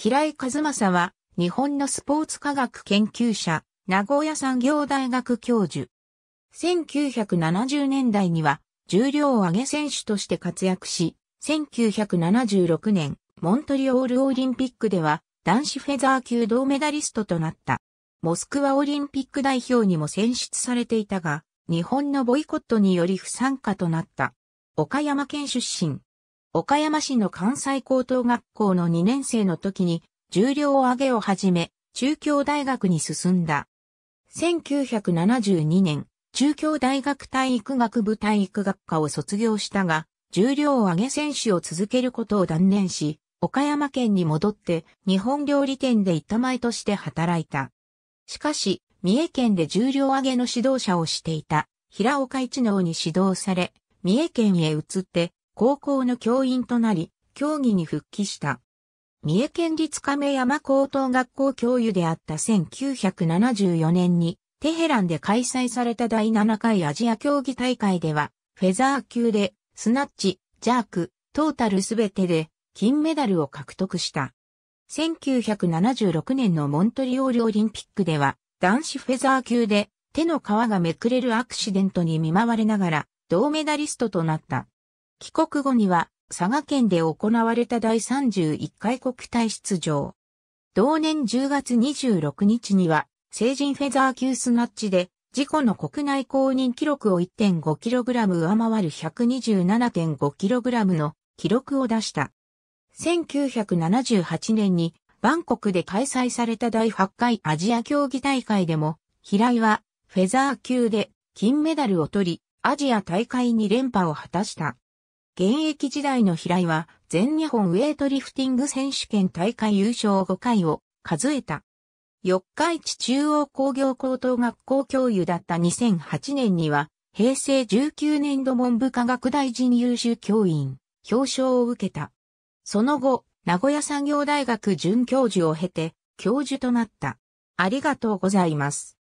平井和正は、日本のスポーツ科学研究者、名古屋産業大学教授。1970年代には、重量上げ選手として活躍し、1976年、モントリオールオリンピックでは、男子フェザー級銅メダリストとなった。モスクワオリンピック代表にも選出されていたが、日本のボイコットにより不参加となった。岡山県出身。岡山市の関西高等学校の2年生の時に、重量上げをはじめ、中京大学に進んだ。1972年、中京大学体育学部体育学科を卒業したが、重量上げ選手を続けることを断念し、岡山県に戻って日本料理店で板前として働いた。しかし、三重県で重量上げの指導者をしていた平岡一能に指導され、三重県へ移って高校の教員となり、競技に復帰した。三重県立亀山高等学校教諭であった1974年に、テヘランで開催された第7回アジア競技大会では、フェザー級で、スナッチ、ジャーク、トータルすべてで、金メダルを獲得した。1976年のモントリオールオリンピックでは、男子フェザー級で、手の皮がめくれるアクシデントに見舞われながら、銅メダリストとなった。帰国後には、佐賀県で行われた第31回国体出場。同年10月26日には、成人フェザー級スナッチで、自己の国内公認記録を 1.5kg 上回る 127.5kg の記録を出した。1978年に、バンコクで開催された第8回アジア競技大会でも、平井は、フェザー級で金メダルを取り、アジア大会に連覇を果たした。現役時代の平井は、全日本ウエイトリフティング選手権大会優勝5回を数えた。四日市中央工業高等学校教諭だった2008年には、平成19年度文部科学大臣優秀教員、表彰を受けた。その後、名古屋産業大学准教授を経て、教授となった。ありがとうございます。